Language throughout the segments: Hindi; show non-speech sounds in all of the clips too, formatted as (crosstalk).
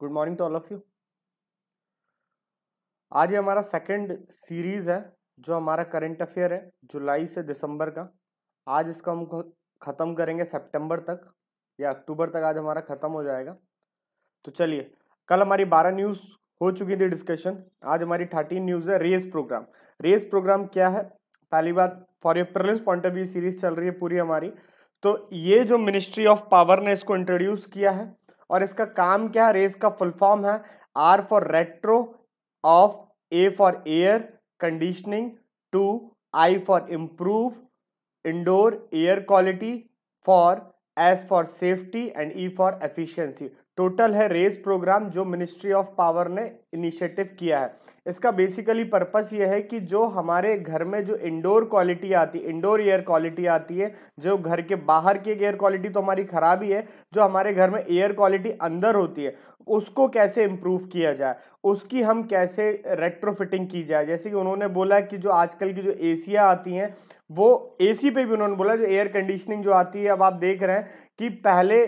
good morning to all of you आज ये हमारा सेकंड सीरीज है जो हमारा करंट अफेयर है जुलाई से दिसंबर का आज इसको हम ख़त्म करेंगे सितंबर तक या अक्टूबर तक आज हमारा ख़त्म हो जाएगा तो चलिए कल हमारी बारह न्यूज़ हो चुकी थी डिस्कशन आज हमारी थर्टीन न्यूज़ है रेस प्रोग्राम रेस प्रोग्राम क्या है पहली बात for a prelims point of view series चल रही है पूरी हमारी तो ये जो मिनिस्ट्री ऑफ पावर ने इसको इंट्रोड्यूस किया है और इसका काम क्या है रेस का फुल फॉर्म है R for retro of A for air conditioning to I for improve indoor air quality for S for safety and E for efficiency total है रेस प्रोग्राम जो मिनिस्ट्री ऑफ पावर ने इनिशिएटिव किया है इसका बेसिकली पर्पस ये है कि जो हमारे घर में जो इंडोर क्वालिटी आती है इंडोर एयर क्वालिटी आती है जो घर के बाहर की एयर क्वालिटी तो हमारी ख़राब ही है जो हमारे घर में एयर क्वालिटी अंदर होती है उसको कैसे इम्प्रूव किया जाए उसकी हम कैसे रेट्रोफिटिंग की जाए जैसे कि उन्होंने बोला कि जो आजकल की जो एसियाँ आती हैं वो एसी पे भी उन्होंने बोला जो एयर कंडीशनिंग जो आती है अब आप देख रहे हैं कि पहले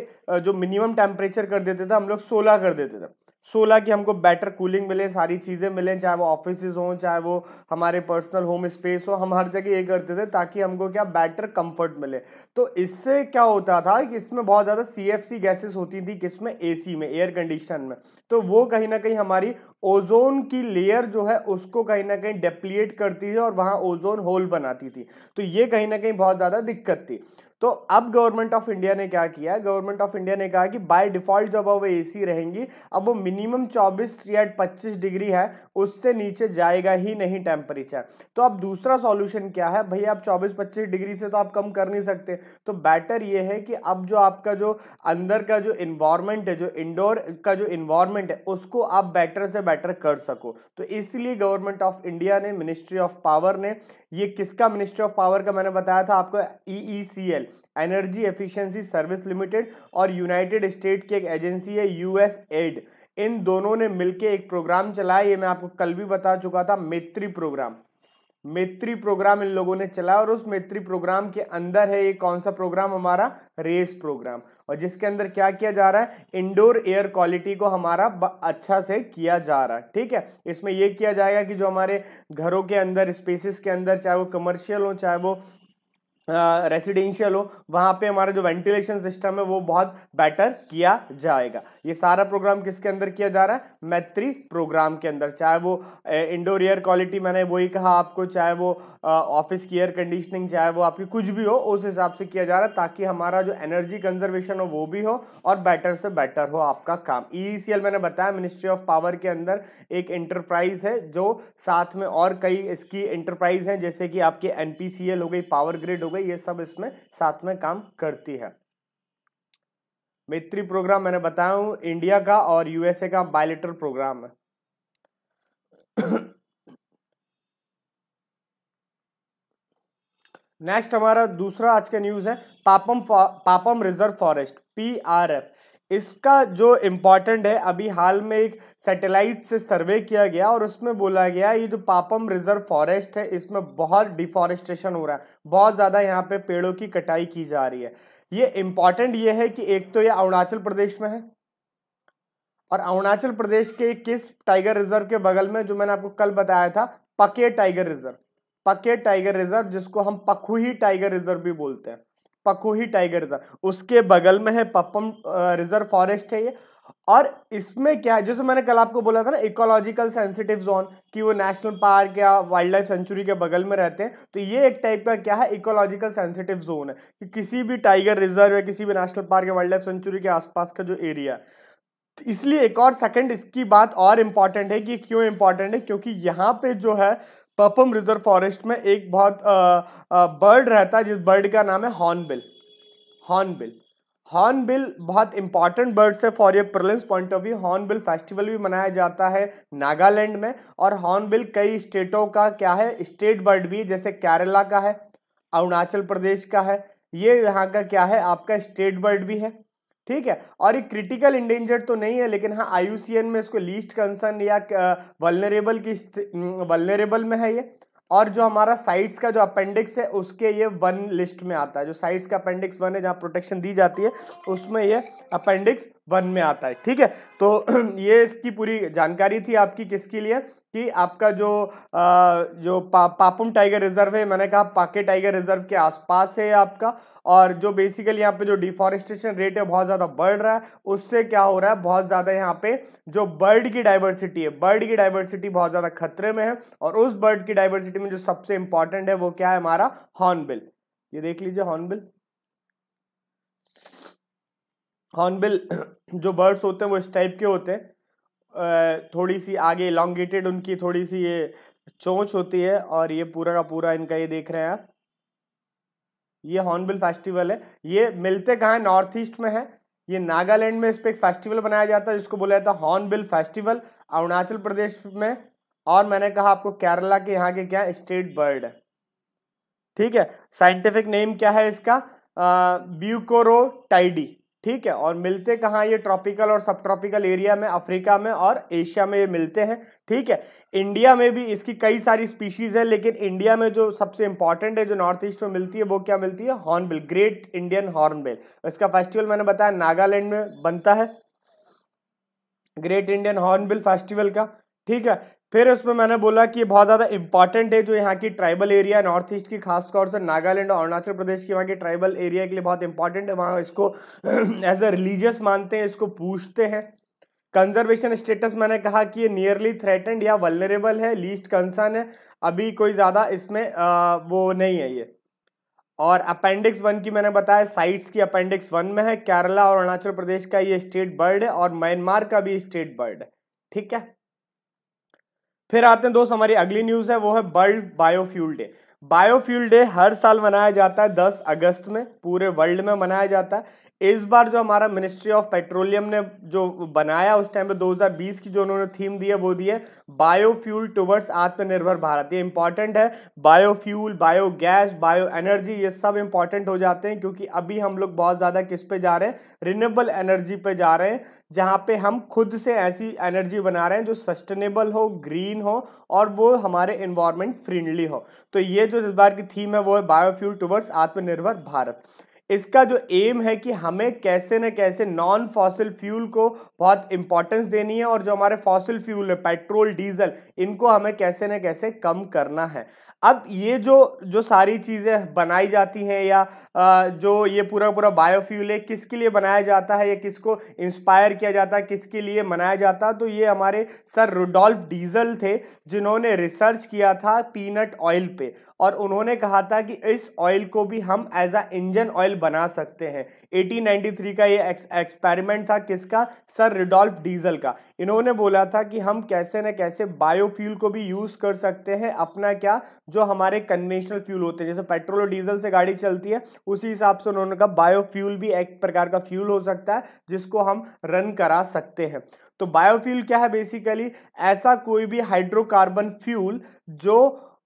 जो मिनिमम टेम्परेचर कर देते थे हम लोग सोलह कर देते थे सोलह की हमको बेटर कूलिंग मिले सारी चीज़ें मिलें चाहे वो ऑफिस हों चाहे वो हमारे पर्सनल होम स्पेस हो हम हर जगह ये करते थे ताकि हमको क्या बेटर कंफर्ट मिले तो इससे क्या होता था कि इसमें बहुत ज़्यादा सी एफ सी गैसेस होती थी किसमें ए सी में एयर कंडीशन में तो वो कहीं ना कहीं हमारी ओजोन की लेयर जो है उसको कहीं ना कहीं डेप्लीट करती थी और वहाँ ओजोन होल बनाती थी तो ये कहीं ना कहीं बहुत ज़्यादा दिक्कत थी तो अब गवर्नमेंट ऑफ इंडिया ने क्या किया गवर्नमेंट ऑफ इंडिया ने कहा कि बाय डिफॉल्ट जब अब ए सी रहेंगी अब वो मिनिमम 24 या 25 डिग्री है उससे नीचे जाएगा ही नहीं टेम्परेचर तो अब दूसरा सॉल्यूशन क्या है भैया आप 24-25 डिग्री से तो आप कम कर नहीं सकते तो बेटर ये है कि अब जो आपका जो अंदर का जो इन्वायरमेंट है जो इंडोर का जो इन्वायरमेंट है उसको आप बेटर से बेटर कर सको तो इसलिए गवर्नमेंट ऑफ इंडिया ने मिनिस्ट्री ऑफ पावर ने ये किसका मिनिस्ट्री ऑफ पावर का मैंने बताया था आपको E E S L energy efficiency service limited और यूनाइटेड स्टेट की एक एजेंसी है यूएस एड इन दोनों ने मिलकर एक प्रोग्राम चलाया ये मैं आपको कल भी बता चुका था मैत्री प्रोग्राम मैत्री प्रोग्राम इन लोगों ने चलाया और उस मैत्री प्रोग्राम के अंदर है ये कौन सा प्रोग्राम हमारा रेस प्रोग्राम और जिसके अंदर क्या किया जा रहा है इंडोर एयर क्वालिटी को हमारा अच्छा से किया जा रहा है ठीक है इसमें ये किया जाएगा कि जो हमारे घरों के अंदर स्पेसिस के अंदर चाहे वो कमर्शियल हो चाहे वो रेसिडेंशियल हो वहाँ पे हमारा जो वेंटिलेशन सिस्टम है वो बहुत बेटर किया जाएगा ये सारा प्रोग्राम किसके अंदर किया जा रहा है मैत्री प्रोग्राम के अंदर चाहे वो इंडोर एयर क्वालिटी मैंने वही कहा आपको चाहे वो ऑफिस की एयर कंडीशनिंग चाहे वो आपकी कुछ भी हो उस हिसाब से किया जा रहा है ताकि हमारा जो एनर्जी कंजर्वेशन हो वो भी हो और बेटर से बेटर हो आपका काम ई e e मैंने बताया मिनिस्ट्री ऑफ पावर के अंदर एक इंटरप्राइज है जो साथ में और कई इसकी इंटरप्राइज हैं जैसे कि आपकी एन हो गई पावर ग्रिड हो गई रेलवे ये सब इसमें साथ में काम करती है मित्री प्रोग्राम मैंने बताया हूं इंडिया का और यूएसए का बायलेटर प्रोग्राम है नेक्स्ट हमारा दूसरा आज का न्यूज है Papum Papum reserve forest P R F इसका जो इम्पॉर्टेंट है अभी हाल में एक सैटेलाइट से सर्वे किया गया और उसमें बोला गया ये जो पापम रिजर्व फॉरेस्ट है इसमें बहुत डिफॉरेस्टेशन हो रहा है बहुत ज़्यादा यहाँ पे पेड़ों की कटाई की जा रही है ये इम्पॉर्टेंट ये है कि एक तो ये अरुणाचल प्रदेश में है और अरुणाचल प्रदेश के किस टाइगर रिजर्व के बगल में जो मैंने आपको कल बताया था Pakke tiger reserve Pakke tiger reserve जिसको हम पखुही टाइगर रिजर्व भी बोलते हैं पकोही टाइगर रिजर्व उसके बगल में है पप्पम रिजर्व फॉरेस्ट है ये और इसमें क्या है जैसे मैंने कल आपको बोला था ना इकोलॉजिकल सेंसिटिव जोन कि वो नेशनल पार्क या वाइल्ड लाइफ सेंचुरी के बगल में रहते हैं तो ये एक टाइप का क्या है इकोलॉजिकल सेंसिटिव जोन है कि किसी भी टाइगर रिजर्व या किसी भी नेशनल पार्क या वाइल्ड लाइफ सेंचुरी के आसपास का जो एरिया है तो इसलिए एक और सेकंड इसकी बात और इम्पॉर्टेंट है कि क्यों इम्पॉर्टेंट है क्योंकि यहाँ पे जो है पपम रिजर्व फॉरेस्ट में एक बहुत बर्ड रहता है जिस बर्ड का नाम है हॉर्नबिल हॉर्नबिल हॉर्नबिल बहुत इंपॉर्टेंट बर्ड्स है for your prelims point of view hornbill festival भी मनाया जाता है नागालैंड में और हॉर्नबिल कई स्टेटों का क्या है स्टेट बर्ड भी जैसे केरला का है अरुणाचल प्रदेश का है ये यहाँ का क्या है आपका स्टेट बर्ड भी है ठीक है और ये क्रिटिकल इंडेंजर्ड तो नहीं है लेकिन हाँ आयुसीएन में इसको लीस्ट कंसर्न या वलनरेबल की वलनरेबल में है ये और जो हमारा साइट्स का जो अपेंडिक्स है उसके ये वन लिस्ट में आता है जो साइट्स का अपेंडिक्स वन है जहाँ प्रोटेक्शन दी जाती है उसमें ये अपेंडिक्स वन में आता है ठीक है तो (clears throat) ये इसकी पूरी जानकारी थी आपकी किसके लिए कि आपका जो आ, जो पा, पापुम टाइगर रिजर्व है मैंने कहा पाके टाइगर रिजर्व के आसपास है आपका और जो बेसिकली यहाँ पे जो डिफॉरेस्टेशन रेट है बहुत ज़्यादा बढ़ रहा है उससे क्या हो रहा है बहुत ज़्यादा यहाँ पे जो बर्ड की डाइवर्सिटी है बर्ड की डाइवर्सिटी बहुत ज़्यादा खतरे में है और उस बर्ड की डाइवर्सिटी में जो सबसे इंपॉर्टेंट है वो क्या है हमारा हॉर्नबिल ये देख लीजिए हॉर्नबिल हॉर्नबिल (clears throat) जो बर्ड्स होते हैं वो इस टाइप के होते हैं थोड़ी सी आगे इलांगेटेड उनकी थोड़ी सी ये चोंच होती है और ये पूरा का पूरा इनका ये देख रहे हैं आप ये हॉर्नबिल फेस्टिवल है ये मिलते कहाँ नॉर्थ ईस्ट में है ये नागालैंड में इस पर एक फेस्टिवल बनाया जाता है जिसको बोला जाता है हॉर्नबिल फेस्टिवल अरुणाचल प्रदेश में और मैंने कहा आपको केरला के यहाँ के क्या स्टेट बर्ड है ठीक है साइंटिफिक नेम क्या है इसका ब्यूकोरो टाइडी ठीक है और मिलते कहाँ ये ट्रॉपिकल और सब ट्रॉपिकल एरिया में अफ्रीका में और एशिया में ये मिलते हैं ठीक है इंडिया में भी इसकी कई सारी स्पीशीज़ है लेकिन इंडिया में जो सबसे इंपॉर्टेंट है जो नॉर्थ ईस्ट में मिलती है वो क्या मिलती है हॉर्नबिल ग्रेट इंडियन हॉर्नबिल इसका फेस्टिवल मैंने बताया नागालैंड में बनता है ग्रेट इंडियन हॉर्नबिल फेस्टिवल का ठीक है फिर उसमें मैंने बोला कि बहुत ज़्यादा इंपॉर्टेंट है जो यहाँ की ट्राइबल एरिया नॉर्थ ईस्ट की खास तौर से नागालैंड और अरुणाचल प्रदेश की वहाँ की ट्राइबल एरिया के लिए बहुत इंपॉर्टेंट है वहाँ इसको एज अ रिलीजियस मानते हैं इसको पूछते हैं कंजर्वेशन स्टेटस मैंने कहा कि ये नियरली थ्रेटेंड या वलरेबल है लीस्ट कंसर्न है अभी कोई ज़्यादा इसमें आ, वो नहीं है ये और अपेंडिक्स वन की मैंने बताया साइट्स की अपेंडिक्स वन में है केरला और अरुणाचल प्रदेश का ये स्टेट बर्ड है और म्यांमार का भी स्टेट बर्ड है ठीक है फिर आते हैं दोस्त हमारी अगली न्यूज है वो है world biofuel day biofuel day हर साल मनाया जाता है 10 अगस्त में पूरे वर्ल्ड में मनाया जाता है इस बार जो हमारा मिनिस्ट्री ऑफ पेट्रोलियम ने जो बनाया उस टाइम पे 2020 की जो उन्होंने थीम दी है वो दी है बायोफ्यूल टुवर्ड्स आत्मनिर्भर भारत ये इंपॉर्टेंट है बायोफ्यूल बायोगैस बायो एनर्जी ये सब इंपॉर्टेंट हो जाते हैं क्योंकि अभी हम लोग बहुत ज़्यादा किस पे जा रहे हैं रिन्यूएबल एनर्जी पे जा रहे हैं जहाँ पे हम खुद से ऐसी एनर्जी बना रहे हैं जो सस्टेनेबल हो ग्रीन हो और वो हमारे इन्वायरमेंट फ्रेंडली हो तो ये जो इस बार की थीम है वो है बायोफ्यूल टूवर्ड्स आत्मनिर्भर भारत इसका जो एम है कि हमें कैसे न कैसे नॉन फॉसिल फ्यूल को बहुत इंपॉर्टेंस देनी है और जो हमारे फॉसिल फ्यूल है पेट्रोल डीजल इनको हमें कैसे न कैसे कम करना है अब ये जो जो सारी चीज़ें बनाई जाती हैं या जो ये पूरा पूरा बायोफ्यूल है किसके लिए बनाया जाता है या किसको इंस्पायर किया जाता है किसके लिए मनाया जाता तो ये हमारे सर रुडोल्फ डीजल थे जिन्होंने रिसर्च किया था पीनट ऑयल पे और उन्होंने कहा था कि इस ऑयल को भी हम एज अ इंजन ऑयल बना सकते हैं 1893 का ये एक्सपेरिमेंट था किसका सर रिडोल्फ डीजल का इन्होंने बोला था कि हम कैसे न कैसे बायोफ्यूल को भी यूज़ कर सकते हैं अपना क्या जो हमारे कन्वेंशनल फ्यूल होते हैं जैसे पेट्रोल और डीजल से गाड़ी चलती है उसी हिसाब से उन्होंने कहा बायोफ्यूल भी एक प्रकार का फ्यूल हो सकता है जिसको हम रन करा सकते हैं तो बायोफ्यूल क्या है बेसिकली ऐसा कोई भी हाइड्रोकार्बन फ्यूल जो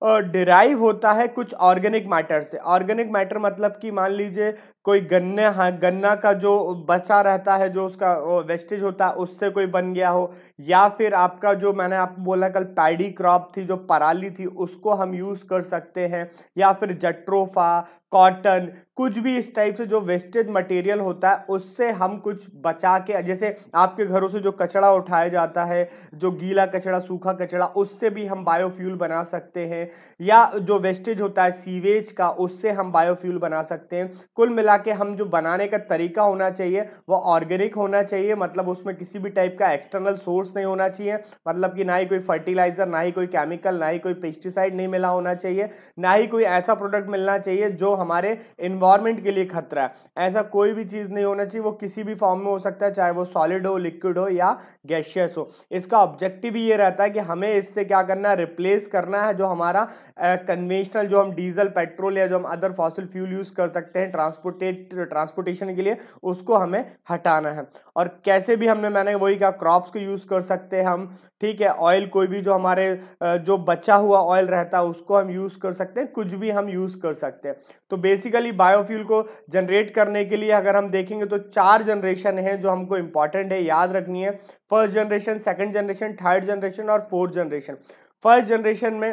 डिराइव होता है कुछ ऑर्गेनिक मैटर से ऑर्गेनिक मैटर मतलब कि मान लीजिए कोई गन्ने हाँ गन्ना का जो बचा रहता है जो उसका वेस्टेज होता है उससे कोई बन गया हो या फिर आपका जो मैंने आप बोला कल पैडी क्रॉप थी जो पराली थी उसको हम यूज़ कर सकते हैं या फिर जट्रोफा कॉटन कुछ भी इस टाइप से जो वेस्टेज मटेरियल होता है उससे हम कुछ बचा के जैसे आपके घरों से जो कचरा उठाया जाता है जो गीला कचरा सूखा कचड़ा उससे भी हम बायोफ्यूल बना सकते हैं या जो वेस्टेज होता है सीवेज का उससे हम बायोफ्यूल बना सकते हैं कुल मिला के हम जो बनाने का तरीका होना चाहिए वो ऑर्गेनिक होना चाहिए मतलब उसमें किसी भी टाइप का एक्सटर्नल सोर्स नहीं होना चाहिए मतलब कि ना ही कोई फर्टिलाइज़र ना ही कोई केमिकल ना ही कोई पेस्टिसाइड नहीं मिला होना चाहिए ना ही कोई ऐसा प्रोडक्ट मिलना चाहिए जो हमारे इन्वायरमेंट के लिए खतरा है ऐसा कोई भी चीज़ नहीं होना चाहिए वो किसी भी फॉर्म में हो सकता है चाहे वो सॉलिड हो लिक्विड हो या गैशियस हो इसका ऑब्जेक्टिव ये रहता है कि हमें इससे क्या करना है रिप्लेस करना है जो हमारा कन्वेंशनल जो हम डीजल पेट्रोल या जो हम अदर फॉसिल फ्यूल यूज़ कर सकते हैं ट्रांसपोर्टेट ट्रांसपोर्टेशन के लिए उसको हमें हटाना है और कैसे भी हमने मैंने वही कहा क्रॉप्स को यूज़ कर सकते हैं हम ठीक है ऑयल कोई भी जो हमारे जो बचा हुआ ऑयल रहता है उसको हम यूज़ कर सकते हैं कुछ भी हम यूज़ कर सकते हैं तो बेसिकली बायोफ्यूल को जनरेट करने के लिए अगर हम देखेंगे तो चार जनरेशन है जो हमको इंपॉर्टेंट है याद रखनी है first generation second generation third generation और फोर्थ जनरेशन फर्स्ट जनरेशन में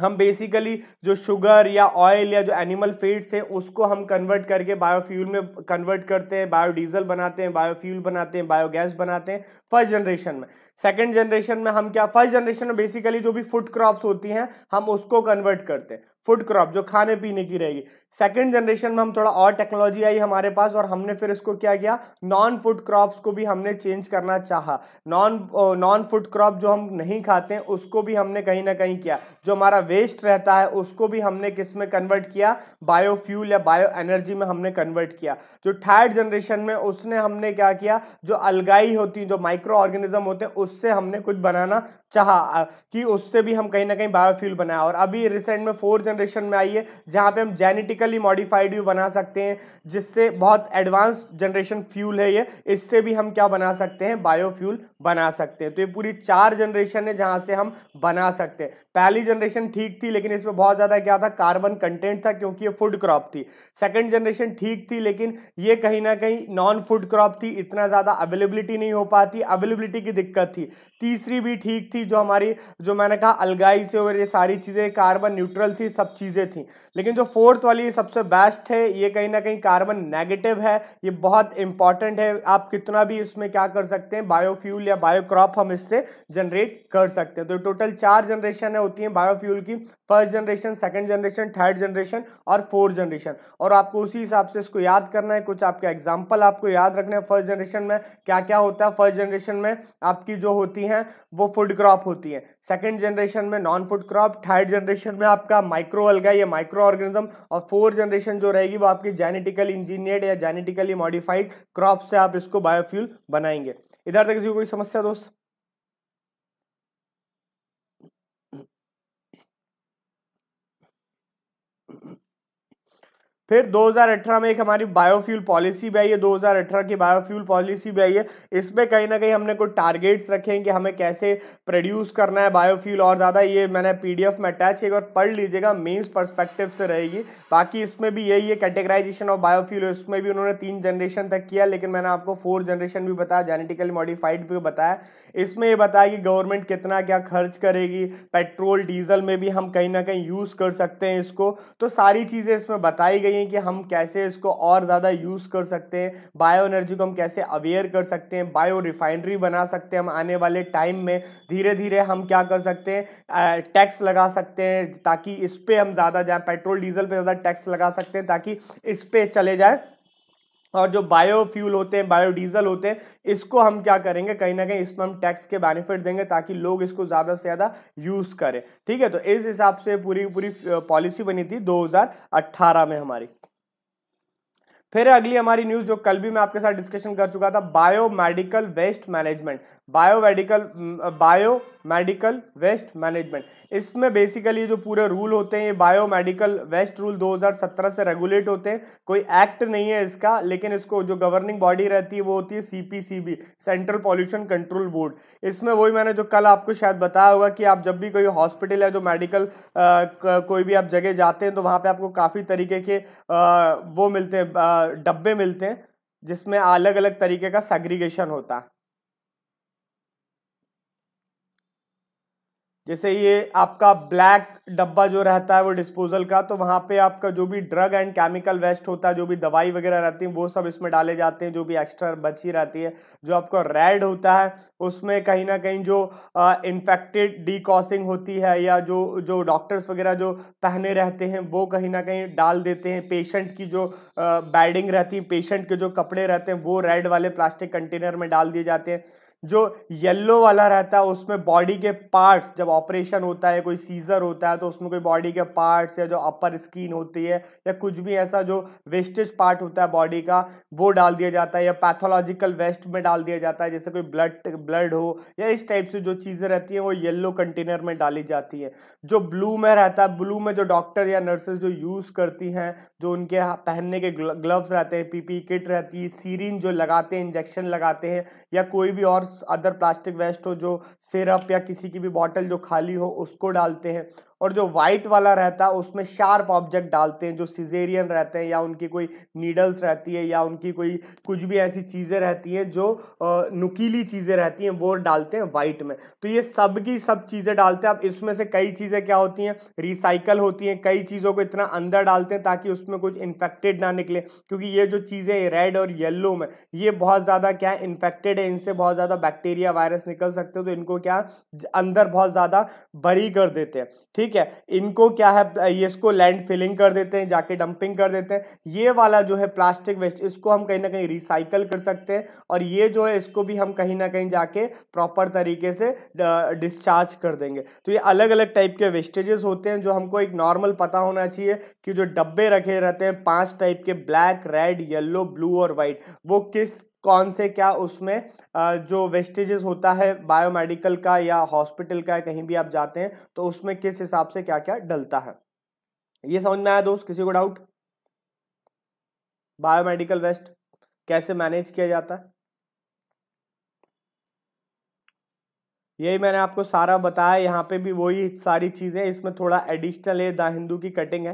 हम बेसिकली जो शुगर या ऑयल या जो एनिमल फीड्स हैं उसको हम कन्वर्ट करके बायोफ्यूल में कन्वर्ट करते हैं बायोडीजल बनाते हैं बायोफ्यूल बनाते हैं बायोगैस बनाते हैं फर्स्ट जनरेशन में सेकंड जनरेशन में हम क्या फर्स्ट जनरेशन में बेसिकली जो भी फूड क्रॉप्स होती हैं हम उसको कन्वर्ट करते हैं फूड क्रॉप जो खाने पीने की रहेगी सेकेंड जनरेशन में हम थोड़ा और टेक्नोलॉजी आई हमारे पास और हमने फिर इसको क्या किया नॉन फूड क्रॉप्स को भी हमने चेंज करना चाहा नॉन नॉन फूड क्रॉप जो हम नहीं खाते हैं उसको भी हमने कहीं ना कहीं किया जो हमारा वेस्ट रहता है उसको भी हमने किस में कन्वर्ट किया बायोफ्यूल या बायो एनर्जी में हमने कन्वर्ट किया जो थर्ड जनरेशन में उसने हमने क्या किया जो अलगाई होती जो माइक्रो ऑर्गेनिज्म होते हैं उससे हमने कुछ बनाना चाह कि उससे भी हम कहीं ना कहीं बायोफ्यूल बनाया और अभी रिसेंट में फोर्थ जनरेशन में आई है जहाँ पे हम जेनेटिकली मॉडिफाइड भी बना सकते हैं जिससे बहुत एडवांस जनरेशन फ्यूल है ये इससे भी हम क्या बना सकते हैं बायोफ्यूल बना सकते हैं तो ये पूरी चार जनरेशन है जहाँ से हम बना सकते हैं पहली जनरेशन ठीक थी लेकिन इसमें बहुत ज़्यादा क्या था कार्बन कंटेंट था क्योंकि ये फूड क्रॉप थी सेकेंड जनरेशन ठीक थी लेकिन ये कहीं ना कहीं नॉन फूड क्रॉप थी इतना ज़्यादा अवेलेबिलिटी नहीं हो पाती अवेलेबिलिटी की दिक्कत थी तीसरी भी ठीक थी जो हमारी जो मैंने कहा अलगाई से और ये सारी चीज़ें कार्बन न्यूट्रल थी सब चीज़ें थी लेकिन जो फोर्थ वाली सबसे बेस्ट है ये कहीं ना कहीं कार्बन नेगेटिव है ये बहुत इंपॉर्टेंट है आप कितना भी इसमें क्या कर सकते हैं बायोफ्यूल या बायोक्रॉप हम इससे जनरेट कर सकते हैं तो टोटल चार जनरेशन है होती हैं बायोफ्यूल की first generation second generation third generation और फोर्थ जनरेशन और आपको उसी हिसाब से इसको याद करना है कुछ आपके एग्जाम्पल आपको याद रखना है फर्स्ट जनरेशन में क्या क्या होता है फर्स्ट जनरेशन में आपकी जो होती हैं वो फूड क्रॉप होती है सेकेंड जनरेशन में non food crop third generation में आपका माइक्रो माइक्रो अलगा या माइक्रो ऑर्गेनिज्म और फोर जनरेशन जो रहेगी वो आपकी जेनेटिकल इंजीनियर्ड या जेनेटिकली मॉडिफाइड क्रॉप से आप इसको बायोफ्यूल बनाएंगे इधर तक कोई समस्या दोस्त फिर 2018 में एक हमारी बायोफ्यूल पॉलिसी भी आई है 2018 की बायोफ्यूल पॉलिसी भी आई है इसमें कहीं ना कहीं हमने कुछ टारगेट्स रखे हैं कि हमें कैसे प्रोड्यूस करना है बायोफ्यूल और ज़्यादा ये मैंने पीडीएफ में अटैच एक बार पढ़ लीजिएगा मेंस पर्सपेक्टिव से रहेगी बाकी इसमें भी यही है कैटेगराइजेशन ऑफ बायोफ्यूल इसमें भी उन्होंने तीन जनरेशन तक किया लेकिन मैंने आपको फोर जनरेशन भी बताया जेनेटिकली मॉडिफाइड भी बताया इसमें ये बताया कि गवर्नमेंट कितना क्या खर्च करेगी पेट्रोल डीजल में भी हम कहीं ना कहीं यूज़ कर सकते हैं इसको तो सारी चीज़ें इसमें बताई गई हैं कि हम कैसे इसको और ज़्यादा यूज़ कर सकते हैं बायो एनर्जी को हम कैसे अवेयर कर सकते हैं बायो रिफाइनरी बना सकते हैं हम आने वाले टाइम में धीरे धीरे हम क्या कर सकते हैं टैक्स लगा सकते हैं ताकि इस पर हम ज़्यादा जाएँ पेट्रोल डीजल पर ज़्यादा टैक्स लगा सकते हैं ताकि इस पर चले जाए और जो बायोफ्यूल होते हैं बायोडीजल होते हैं इसको हम क्या करेंगे कहीं ना कहीं इसमें हम टैक्स के बेनिफिट देंगे ताकि लोग इसको ज़्यादा से ज़्यादा यूज़ करें ठीक है तो इस हिसाब से पूरी पूरी पॉलिसी बनी थी 2018 में हमारी फिर अगली हमारी न्यूज जो कल भी मैं आपके साथ डिस्कशन कर चुका था bio medical waste management bio medical bio medical waste management इसमें बेसिकली जो पूरे रूल होते हैं ये बायो मेडिकल वेस्ट रूल 2017 से रेगुलेट होते हैं कोई एक्ट नहीं है इसका लेकिन इसको जो गवर्निंग बॉडी रहती है वो होती है बी सेंट्रल पॉल्यूशन कंट्रोल बोर्ड इसमें वही मैंने जो कल आपको शायद बताया होगा कि आप जब भी कोई हॉस्पिटल है जो मेडिकल कोई भी आप जगह जाते हैं तो वहाँ पर आपको काफ़ी तरीके के आ, वो मिलते हैं डब्बे मिलते हैं जिसमें अलग अलग तरीके का सेग्रीगेशन होता है जैसे ये आपका ब्लैक डब्बा जो रहता है वो डिस्पोजल का तो वहाँ पे आपका जो भी ड्रग एंड केमिकल वेस्ट होता है जो भी दवाई वगैरह रहती है वो सब इसमें डाले जाते हैं जो भी एक्स्ट्रा बची रहती है जो आपका रेड होता है उसमें कहीं ना कहीं जो इन्फेक्टेड डीकॉसिंग होती है या जो जो डॉक्टर्स वगैरह जो पहने रहते हैं वो कहीं ना कहीं डाल देते हैं पेशेंट की जो बैडिंग रहती है पेशेंट के जो कपड़े रहते हैं वो रेड वाले प्लास्टिक कंटेनर में डाल दिए जाते हैं जो येलो वाला रहता है उसमें बॉडी के पार्ट्स जब ऑपरेशन होता है कोई सीजर होता है तो उसमें कोई बॉडी के पार्ट्स या जो अपर स्किन होती है या कुछ भी ऐसा जो वेस्टेज पार्ट होता है बॉडी का वो डाल दिया जाता है या पैथोलॉजिकल वेस्ट में डाल दिया जाता है जैसे कोई ब्लड ब्लड हो या इस टाइप से जो चीज़ें रहती हैं वो येल्लो कंटेनर में डाली जाती है जो ब्लू में रहता है ब्लू में जो डॉक्टर या नर्सेज जो यूज़ करती हैं जो उनके पहनने के ग्लव्स रहते हैं पीपी किट रहती है सीरिन जो लगाते हैं इंजेक्शन लगाते हैं या कोई भी और अदर प्लास्टिक वेस्ट हो जो सिरप या किसी की भी बॉटल जो खाली हो उसको डालते हैं और जो वाइट वाला रहता है उसमें शार्प ऑब्जेक्ट डालते हैं जो सिजेरियन रहते हैं या उनकी कोई नीडल्स रहती है या उनकी कोई कुछ भी ऐसी चीज़ें रहती हैं जो नुकीली चीज़ें रहती हैं वो डालते हैं वाइट में तो ये सब की सब चीज़ें डालते हैं अब इसमें से कई चीज़ें क्या होती हैं रिसाइकल होती हैं कई चीज़ों को इतना अंदर डालते हैं ताकि उसमें कुछ इन्फेक्टेड ना निकले क्योंकि ये जो चीज़ें रेड और येल्लो में ये बहुत ज़्यादा क्या है इन्फेक्टेड है इनसे बहुत ज़्यादा बैक्टीरिया वायरस निकल सकते हो तो इनको क्या अंदर बहुत ज़्यादा बरी कर देते हैं ठीक ठीक है इनको क्या है ये इसको लैंड फिलिंग कर देते हैं जाके डंपिंग कर देते हैं ये वाला जो है प्लास्टिक वेस्ट इसको हम कहीं ना कहीं रिसाइकल कर सकते हैं और ये जो है इसको भी हम कहीं ना कहीं जाके प्रॉपर तरीके से डिस्चार्ज कर देंगे तो ये अलग अलग टाइप के वेस्टेजेस होते हैं जो हमको एक नॉर्मल पता होना चाहिए कि जो डब्बे रखे रहते हैं पांच टाइप के ब्लैक रेड येल्लो ब्लू और वाइट वो किस कौन से क्या उसमें जो वेस्टेजेस होता है बायोमेडिकल का या हॉस्पिटल का कहीं भी आप जाते हैं तो उसमें किस हिसाब से क्या क्या डलता है ये समझ में आया दोस्त किसी को डाउट बायोमेडिकल वेस्ट कैसे मैनेज किया जाता है यही मैंने आपको सारा बताया यहाँ पे भी वही सारी चीज़ें इसमें थोड़ा एडिशनल है द हिंदू की कटिंग है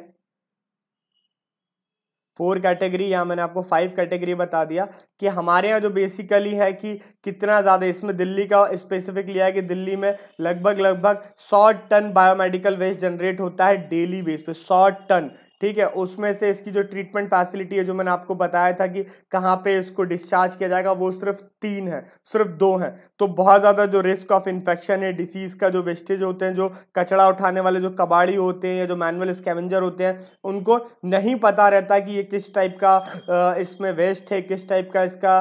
फोर कैटेगरी या मैंने आपको फाइव कैटेगरी बता दिया कि हमारे यहाँ जो बेसिकली है कि कितना ज़्यादा इसमें दिल्ली का स्पेसिफिक लिया है कि दिल्ली में लगभग लगभग सौ टन बायोमेडिकल वेस्ट जनरेट होता है डेली बेस पे सौ टन ठीक है उसमें से इसकी जो ट्रीटमेंट फैसिलिटी है जो मैंने आपको बताया था कि कहाँ पे इसको डिस्चार्ज किया जाएगा वो सिर्फ तीन है सिर्फ दो हैं तो बहुत ज़्यादा जो रिस्क ऑफ इन्फेक्शन है डिसीज़ का जो वेस्टेज होते हैं जो कचड़ा उठाने वाले जो कबाड़ी होते हैं या जो मैनुअल स्कैवेंजर होते हैं उनको नहीं पता रहता कि ये किस टाइप का इसमें वेस्ट है किस टाइप का इसका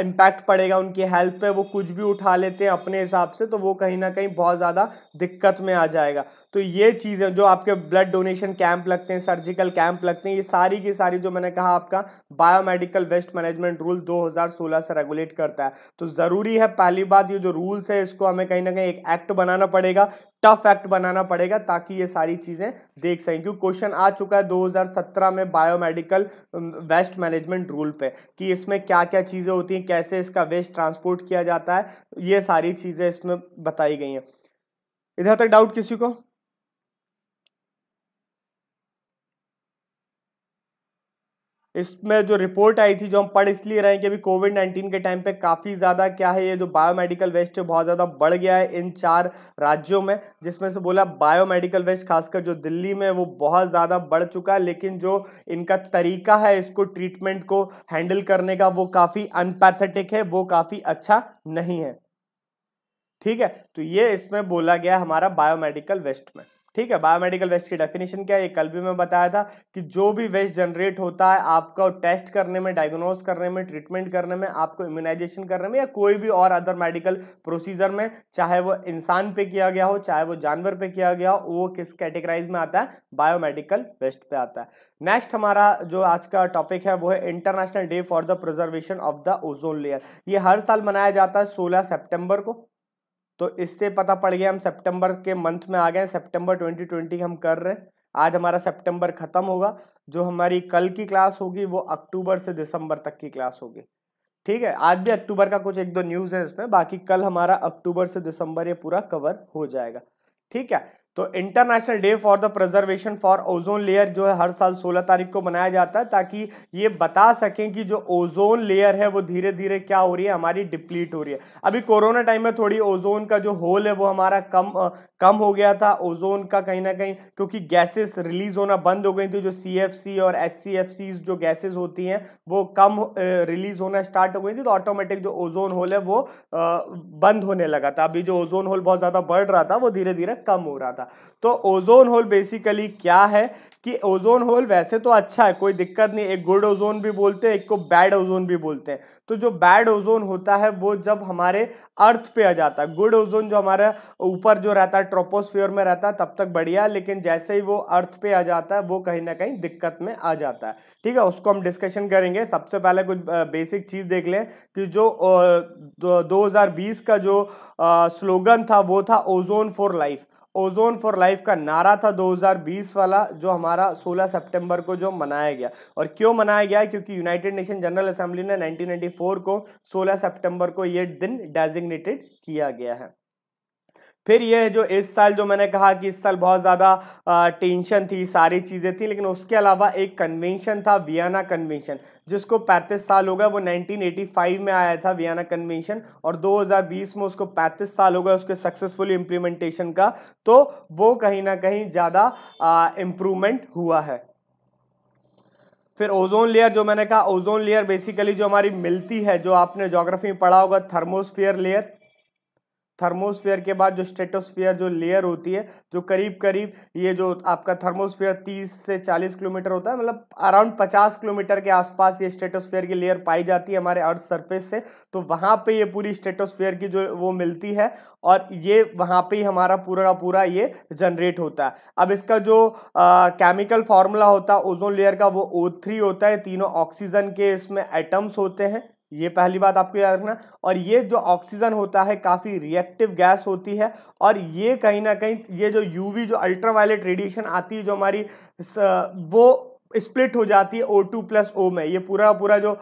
इम्पैक्ट पड़ेगा उनकी हेल्थ पर वो कुछ भी उठा लेते हैं अपने हिसाब से तो वो कहीं ना कहीं बहुत ज़्यादा दिक्कत में आ जाएगा तो ये चीज़ें जो आपके ब्लड डोनेशन कैंप लगते हैं सर्जरी सर्जिकल कैंप लगते हैं ये सारी की सारी जो मैंने कहा आपका बायोमेडिकल वेस्ट मैनेजमेंट रूल 2016 से रेगुलेट करता है तो ज़रूरी है पहली बात ये जो रूल्स है इसको हमें कहीं ना कहीं एक एक्ट बनाना पड़ेगा टफ एक्ट बनाना पड़ेगा ताकि ये सारी चीज़ें देख सकें क्योंकि क्वेश्चन आ चुका है 2017 में बायोमेडिकल वेस्ट मैनेजमेंट रूल पे कि इसमें क्या क्या चीज़ें होती हैं कैसे इसका वेस्ट ट्रांसपोर्ट किया जाता है ये सारी चीज़ें इसमें बताई गई हैं इधर तक डाउट किसी को इसमें जो रिपोर्ट आई थी जो हम पढ़ इसलिए रहे हैं कि अभी कोविड नाइन्टीन के टाइम पे काफ़ी ज़्यादा क्या है ये जो बायोमेडिकल वेस्ट है बहुत ज़्यादा बढ़ गया है इन चार राज्यों में जिसमें से बोला बायोमेडिकल वेस्ट खासकर जो दिल्ली में वो बहुत ज़्यादा बढ़ चुका है लेकिन जो इनका तरीका है इसको ट्रीटमेंट को हैंडल करने का वो काफ़ी अनपैथेटिक है वो काफ़ी अच्छा नहीं है ठीक है तो ये इसमें बोला गया हमारा बायोमेडिकल वेस्ट में ठीक है बायोमेडिकल वेस्ट की डेफिनेशन क्या है ये कल भी मैं बताया था कि जो भी वेस्ट जनरेट होता है आपका टेस्ट करने में डायग्नोज करने में ट्रीटमेंट करने में आपको इम्यूनाइजेशन करने में या कोई भी और अदर मेडिकल प्रोसीजर में चाहे वो इंसान पे किया गया हो चाहे वो जानवर पे किया गया हो वो किस कैटेगराइज में आता है बायोमेडिकल वेस्ट पे आता है नेक्स्ट हमारा जो आज का टॉपिक है वो है international day for the preservation of the ozone layer ये हर साल मनाया जाता है सोलह सेप्टेम्बर को तो इससे पता पड़ गया हम सितंबर के मंथ में आ गए सितंबर 2020 हम कर रहे हैं आज हमारा सितंबर ख़त्म होगा जो हमारी कल की क्लास होगी वो अक्टूबर से दिसंबर तक की क्लास होगी ठीक है आज भी अक्टूबर का कुछ एक दो न्यूज़ है इसमें बाकी कल हमारा अक्टूबर से दिसंबर ये पूरा कवर हो जाएगा ठीक है तो international day for the preservation for ozone layer जो है हर साल 16 तारीख को मनाया जाता है ताकि ये बता सकें कि जो ओजोन लेयर है वो धीरे धीरे क्या हो रही है हमारी डिप्लीट हो रही है अभी कोरोना टाइम में थोड़ी ओजोन का जो होल है वो हमारा कम आ, कम हो गया था ओजोन का कहीं ना कहीं क्योंकि गैसेस रिलीज होना बंद हो गई थी जो सी और एस जो गैसेज होती हैं वो कम रिलीज होना स्टार्ट हो गई थी तो ऑटोमेटिक जो ओजोन होल है वो बंद होने लगा था अभी जो ओजोन होल बहुत ज़्यादा बढ़ रहा था वो धीरे धीरे कम हो रहा था था तो ओजोन होल बेसिकली क्या है कि ओजोन होल वैसे तो अच्छा है कोई दिक्कत नहीं एक गुड ओजोन भी बोलते हैं एक को बैड ओजोन भी बोलते हैं तो जो बैड ओजोन होता है वो जब हमारे अर्थ पे आ जाता है गुड ओजोन जो हमारा ऊपर जो रहता है ट्रोपोस्फियर में रहता है तब तक बढ़िया लेकिन जैसे ही वो अर्थ पे आ जाता है वो कहीं ना कहीं दिक्कत में आ जाता है ठीक है उसको हम डिस्कशन करेंगे सबसे पहले कुछ बेसिक चीज़ देख लें कि जो दो, का जो स्लोगन था वो था ozone for life ozone for life का नारा था 2020 वाला जो हमारा 16 सितंबर को जो मनाया गया और क्यों मनाया गया क्योंकि यूनाइटेड नेशन जनरल असेंबली ने 1994 को 16 सितंबर को ये दिन डेजिग्नेटेड किया गया है फिर ये जो इस साल जो मैंने कहा कि इस साल बहुत ज़्यादा टेंशन थी सारी चीज़ें थी लेकिन उसके अलावा एक कन्वेंशन था वियना कन्वेंशन जिसको पैंतीस साल हो गया वो 1985 में आया था वियना कन्वेंशन और 2020 में उसको पैंतीस साल हो गया उसके सक्सेसफुल इम्प्लीमेंटेशन का तो वो कहीं ना कहीं ज़्यादा इम्प्रूवमेंट हुआ है फिर ओजोन लेयर जो मैंने कहा ओजोन लेयर बेसिकली जो हमारी मिलती है जो आपने जोग्राफी में पढ़ा होगा थर्मोस्फियर लेयर थर्मोस्फीयर के बाद जो स्ट्रेटोस्फेयर जो लेयर होती है जो करीब करीब ये जो आपका थर्मोस्फीयर 30 से 40 किलोमीटर होता है मतलब अराउंड 50 किलोमीटर के आसपास ये स्ट्रेटोस्फेयर की लेयर पाई जाती है हमारे अर्थ सरफेस से तो वहाँ पे ये पूरी स्ट्रेटोस्फेयर की जो वो मिलती है और ये वहाँ पे ही हमारा पूरा पूरा ये जनरेट होता है अब इसका जो केमिकल फार्मूला होता है ओजोन लेयर का वो ओ होता है तीनों ऑक्सीजन के इसमें एटम्स होते हैं ये पहली बात आपको याद रखना और ये जो ऑक्सीजन होता है काफ़ी रिएक्टिव गैस होती है और ये कहीं ना कहीं ये जो यूवी जो अल्ट्रावायलेट रेडिएशन आती है जो हमारी वो स्प्लिट हो जाती है ओ टू प्लस ओ में ये पूरा पूरा जो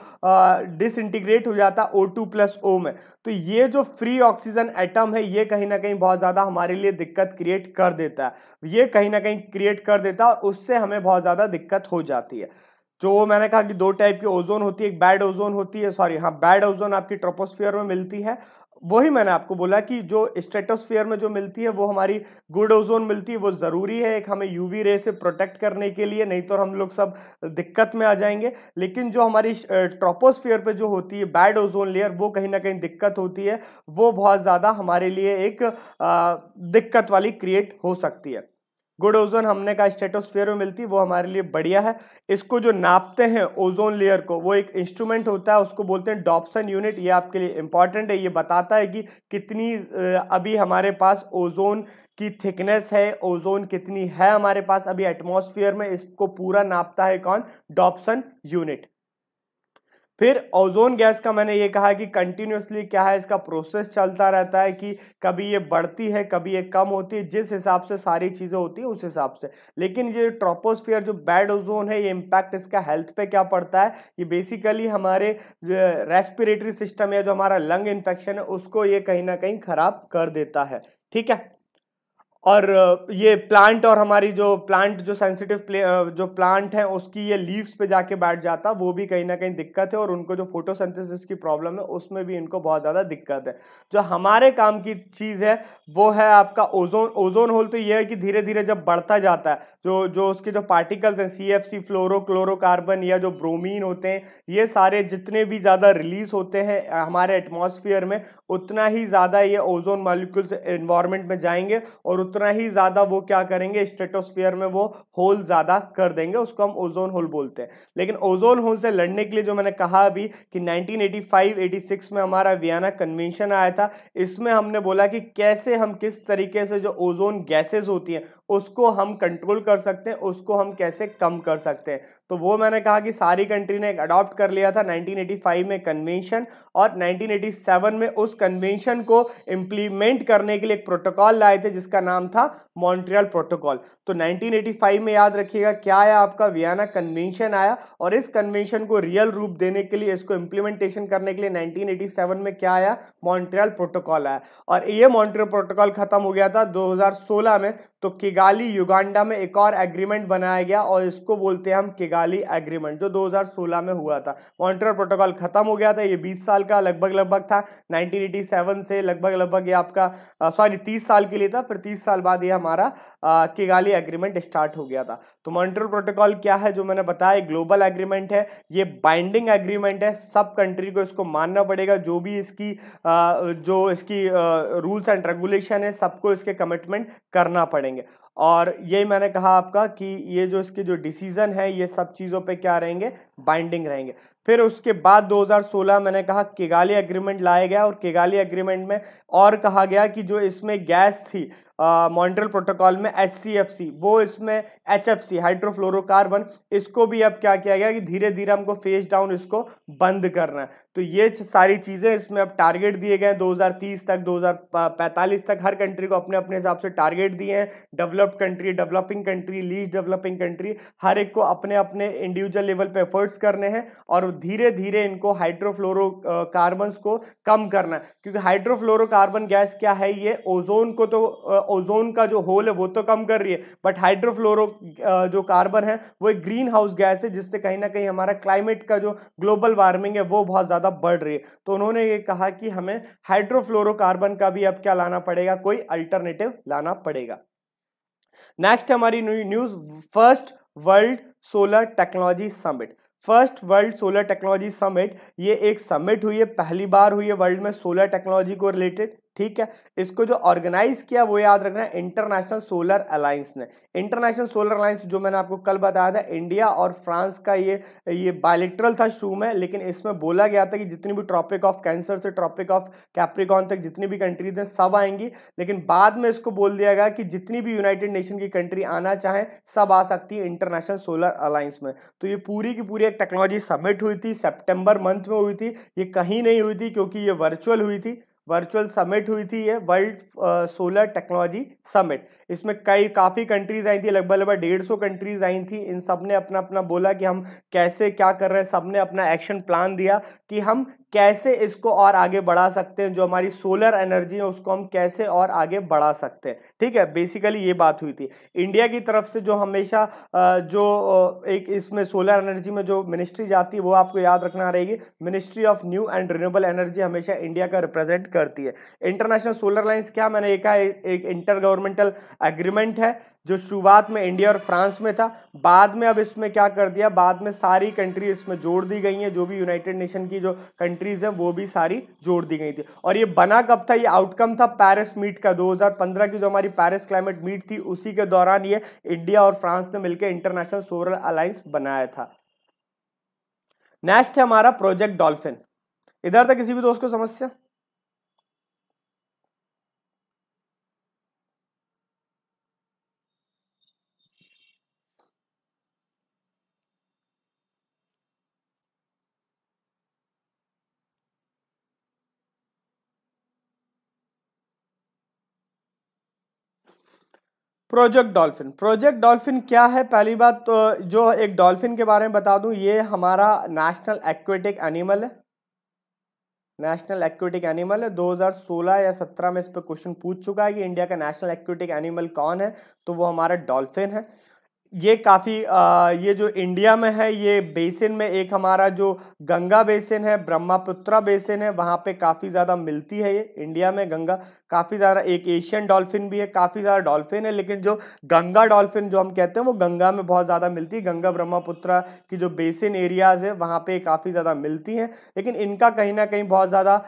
डिसइंटीग्रेट हो जाता है ओ टू प्लस ओ में तो ये जो फ्री ऑक्सीजन एटम है ये कहीं ना कहीं बहुत ज़्यादा हमारे लिए दिक्कत क्रिएट कर देता है ये कहीं ना कहीं क्रिएट कर देता है और उससे हमें बहुत ज़्यादा दिक्कत हो जाती है जो मैंने कहा कि दो टाइप की ओजोन होती है एक बैड ओजोन होती है सॉरी हाँ बैड ओजोन आपकी ट्रोपोस्फियर में मिलती है वही मैंने आपको बोला कि जो स्ट्रेटोस्फियर में जो मिलती है वो हमारी गुड ओजोन मिलती है वो ज़रूरी है एक हमें यूवी रे से प्रोटेक्ट करने के लिए नहीं तो हम लोग सब दिक्कत में आ जाएंगे लेकिन जो हमारी ट्रोपोस्फियर पे जो होती है बैड ओजोन लेयर वो कहीं ना कहीं दिक्कत होती है वो बहुत ज़्यादा हमारे लिए एक दिक्कत वाली क्रिएट हो सकती है गुड ओजोन हमने कहा स्टेटोस्फेयर में मिलती है वो हमारे लिए बढ़िया है इसको जो नापते हैं ओजोन लेयर को वो एक इंस्ट्रूमेंट होता है उसको बोलते हैं डॉप्सन यूनिट ये आपके लिए इंपॉर्टेंट है ये बताता है कि कितनी अभी हमारे पास ओजोन की थिकनेस है ओजोन कितनी है हमारे पास अभी एटमोसफियर में इसको पूरा नापता है कौन डॉप्सन यूनिट फिर ओजोन गैस का मैंने ये कहा कि कंटिन्यूसली क्या है इसका प्रोसेस चलता रहता है कि कभी ये बढ़ती है कभी ये कम होती है जिस हिसाब से सारी चीज़ें होती हैं उस हिसाब से लेकिन ये ट्रोपोस्फियर जो बैड ओजोन है ये इम्पैक्ट इसका हेल्थ पे क्या पड़ता है ये बेसिकली हमारे रेस्पिरेटरी सिस्टम या जो हमारा लंग इन्फेक्शन है उसको ये कहीं ना कहीं ख़राब कर देता है ठीक है और ये प्लांट और हमारी जो प्लांट जो सेंसिटिव जो प्लांट है उसकी ये लीव्स पे जाके बैठ जाता वो भी कहीं ना कहीं दिक्कत है और उनको जो फोटोसिंथेसिस की प्रॉब्लम है उसमें भी इनको बहुत ज़्यादा दिक्कत है जो हमारे काम की चीज़ है वो है आपका ओजोन ओजोन होल तो ये है कि धीरे धीरे जब बढ़ता जाता है जो जो उसके जो पार्टिकल्स हैं सी एफ सी फ्लोरो क्लोरोकार्बन या जो ब्रोमीन होते हैं ये सारे जितने भी ज़्यादा रिलीज होते हैं हमारे एटमोसफियर में उतना ही ज़्यादा ये ओजोन मालिक्यूल्स इन्वायरमेंट में जाएंगे और उतना ही ज़्यादा वो क्या करेंगे स्ट्रेटोस्फीयर में वो होल ज़्यादा कर देंगे उसको हम ओजोन होल बोलते हैं लेकिन ओजोन होल से लड़ने के लिए जो मैंने कहा अभी कि 1985-86 में हमारा वियना कन्वेंशन आया था इसमें हमने बोला कि कैसे हम किस तरीके से जो ओजोन गैसेज होती हैं उसको हम कंट्रोल कर सकते हैं उसको हम कैसे कम कर सकते हैं तो वो मैंने कहा कि सारी कंट्री ने एक अडॉप्ट कर लिया था नाइनटीन में कन्वेंशन और नाइनटीन में उस कन्वेंशन को इम्प्लीमेंट करने के लिए एक प्रोटोकॉल लाए थे जिसका नाम नाम था मॉन्ट्रियल प्रोटोकॉल तो 1985 में याद रखिएगा क्या आया आपका वियना कन्वेंशन आया और इस कन्वेंशन को रियल रूप देने के लिए इसको इंप्लीमेंटेशन करने के लिए 1987 में क्या आया मॉन्ट्रियल प्रोटोकॉल आया और ये मॉन्ट्रियल प्रोटोकॉल खत्म हो गया था दो में तो किगाली युगांडा में एक और एग्रीमेंट बनाया गया और इसको बोलते हैं हम किगाली एग्रीमेंट जो 2016 में हुआ था मॉन्ट्रियल प्रोटोकॉल खत्म हो गया था ये 20 साल का लगभग लगभग था 1987 से लगभग लगभग ये आपका सॉरी 30 साल के लिए था फिर 30 साल बाद ये हमारा किगाली एग्रीमेंट स्टार्ट हो गया था तो मॉन्ट्रियल प्रोटोकॉल क्या है जो मैंने बताया ग्लोबल एग्रीमेंट है ये बाइंडिंग एग्रीमेंट है सब कंट्री को इसको मानना पड़ेगा जो भी इसकी जो इसकी रूल्स एंड रेगुलेशन है सबको इसके कमिटमेंट करना पड़ेंगे और यही मैंने कहा आपका कि ये जो इसके जो डिसीजन है ये सब चीज़ों पे क्या रहेंगे बाइंडिंग रहेंगे फिर उसके बाद 2016 मैंने कहा केगाली एग्रीमेंट लाया गया और केगाली एग्रीमेंट में और कहा गया कि जो इसमें गैस थी मॉन्ट्रल प्रोटोकॉल में एच वो इसमें एच एफ सी हाइड्रोफ्लोरोकार्बन इसको भी अब क्या किया गया कि धीरे धीरे हमको फेज डाउन इसको बंद करना है तो ये सारी चीज़ें इसमें अब टारगेट दिए गए 2030 तक 2045 तक हर कंट्री को अपने अपने हिसाब से टारगेट दिए हैं developed country developing country least developing country हर एक को अपने अपने इंडिविजुअल लेवल पर एफर्ट्स करने हैं और धीरे धीरे इनको हाइड्रोफ्लोरो कार्बन को कम करना है क्योंकि हाइड्रोफ्लोरोबन गैस क्या है ये ओजोन को तो ओजोन का जो होल है वो तो कम कर रही है बट हाइड्रोफ्लोरो जो कार्बन है वो एक ग्रीन हाउस गैस है जिससे कहीं ना कहीं हमारा क्लाइमेट का जो ग्लोबल वार्मिंग है वो बहुत ज़्यादा बढ़ रही है तो उन्होंने ये कहा कि हमें हाइड्रोफ्लोरोबन का भी अब क्या लाना पड़ेगा कोई अल्टरनेटिव लाना पड़ेगा नेक्स्ट हमारी news first world solar technology summit first world solar technology summit ये एक समिट हुई है पहली बार हुई है वर्ल्ड में सोलर टेक्नोलॉजी को रिलेटेड ठीक है इसको जो ऑर्गेनाइज किया वो याद रखना इंटरनेशनल सोलर अलायंस ने इंटरनेशनल सोलर अलायंस जो मैंने आपको कल बताया था इंडिया और फ्रांस का ये ये बायोलिट्रल था शुरू में लेकिन इसमें बोला गया था कि जितनी भी ट्रॉपिक ऑफ कैंसर से ट्रॉपिक ऑफ कैप्रिकॉन तक जितनी भी कंट्रीज हैं सब आएंगी लेकिन बाद में इसको बोल दिया गया कि जितनी भी यूनाइटेड नेशन की कंट्री आना चाहें सब आ सकती है इंटरनेशनल सोलर अलायंस में तो ये पूरी की पूरी एक टेक्नोलॉजी सबमिट हुई थी सेप्टेम्बर मंथ में हुई थी ये कहीं नहीं हुई थी क्योंकि ये वर्चुअल हुई थी वर्चुअल समिट हुई थी ये वर्ल्ड सोलर टेक्नोलॉजी समिट इसमें कई काफ़ी कंट्रीज आई थी लगभग लगभग डेढ़ सौ कंट्रीज आई थी इन सब ने अपना अपना बोला कि हम कैसे क्या कर रहे हैं सब ने अपना एक्शन प्लान दिया कि हम कैसे इसको और आगे बढ़ा सकते हैं जो हमारी सोलर एनर्जी है उसको हम कैसे और आगे बढ़ा सकते हैं ठीक है बेसिकली ये बात हुई थी इंडिया की तरफ से जो हमेशा जो एक इसमें सोलर एनर्जी में जो मिनिस्ट्री जाती है वो आपको याद रखना रहेगी ministry of new and renewable energy हमेशा इंडिया का रिप्रेजेंट करती है इंटरनेशनल सोलर लाइन्स क्या मैंने एक, एक इंटर गवर्नमेंटल एग्रीमेंट है जो शुरुआत में इंडिया और फ्रांस में था बाद में अब इसमें क्या कर दिया बाद में सारी कंट्री इसमें जोड़ दी गई हैं जो भी यूनाइटेड नेशन की जो कंट्री एंट्रीज है वो भी सारी जोड़ दी गई थी और ये बना कब था ये आउटकम था पेरिस मीट का 2015 की जो हमारी पेरिस क्लाइमेट मीट थी उसी के दौरान ये इंडिया और फ्रांस ने मिलकर इंटरनेशनल सोलर अलायंस बनाया था नेक्स्ट है हमारा प्रोजेक्ट डॉल्फिन इधर था किसी भी दोस्त को समस्या प्रोजेक्ट डॉल्फिन प्रोजेक्ट डॉल्फिन क्या है पहली बात तो जो एक डॉल्फिन के बारे में बता दूं ये हमारा नेशनल एक्वेटिक एनिमल है नेशनल एक्वेटिक एनिमल है 2016 या 17 में इस पर क्वेश्चन पूछ चुका है कि इंडिया का नेशनल एक्वेटिक एनिमल कौन है तो वो हमारा डॉल्फिन है ये काफ़ी ये जो इंडिया में है ये बेसिन में एक हमारा जो गंगा बेसिन है ब्रह्मपुत्रा बेसिन है वहाँ पे काफ़ी ज़्यादा मिलती है ये इंडिया में गंगा काफ़ी ज़्यादा एक एशियन डॉल्फिन भी है काफ़ी ज़्यादा डॉल्फिन है लेकिन जो गंगा डॉल्फिन जो हम कहते हैं वो गंगा में बहुत ज़्यादा मिलती है गंगा ब्रह्मपुत्रा की जो बेसिन एरियाज़ है वहाँ पर काफ़ी ज़्यादा मिलती हैं लेकिन इनका कहीं ना कहीं बहुत ज़्यादा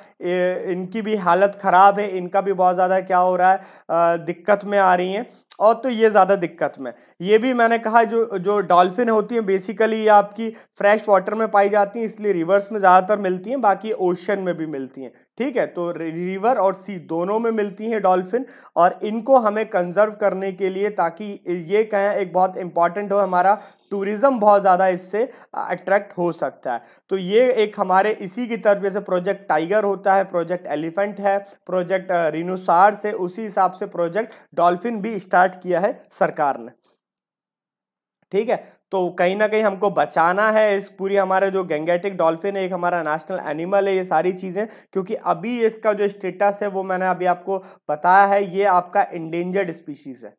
इनकी भी हालत ख़राब है इनका भी बहुत ज़्यादा क्या हो रहा है दिक्कत में आ रही हैं और तो ये ज़्यादा दिक्कत में ये भी मैंने कहा जो जो डॉल्फिन होती हैं बेसिकली ये आपकी फ्रेश वाटर में पाई जाती हैं इसलिए रिवर्स में ज़्यादातर मिलती हैं बाकी ओशन में भी मिलती हैं ठीक है तो रिवर और सी दोनों में मिलती हैं डॉल्फिन और इनको हमें कंजर्व करने के लिए ताकि ये कहें एक बहुत इंपॉर्टेंट हो हमारा टूरिज़्म बहुत ज़्यादा इससे अट्रैक्ट हो सकता है तो ये एक हमारे इसी की तरफ जैसे प्रोजेक्ट टाइगर होता है प्रोजेक्ट एलिफेंट है प्रोजेक्ट रिनोसार से उसी हिसाब से प्रोजेक्ट डॉल्फिन भी स्टार्ट किया है सरकार ने ठीक है तो कहीं ना कहीं हमको बचाना है इस पूरी हमारे जो गैंगेटिक डॉल्फिन है एक हमारा नेशनल एनिमल है ये सारी चीज़ें क्योंकि अभी इसका जो स्टेटस है वो मैंने अभी आपको बताया है ये आपका इंडेंजर्ड स्पीशीज़ है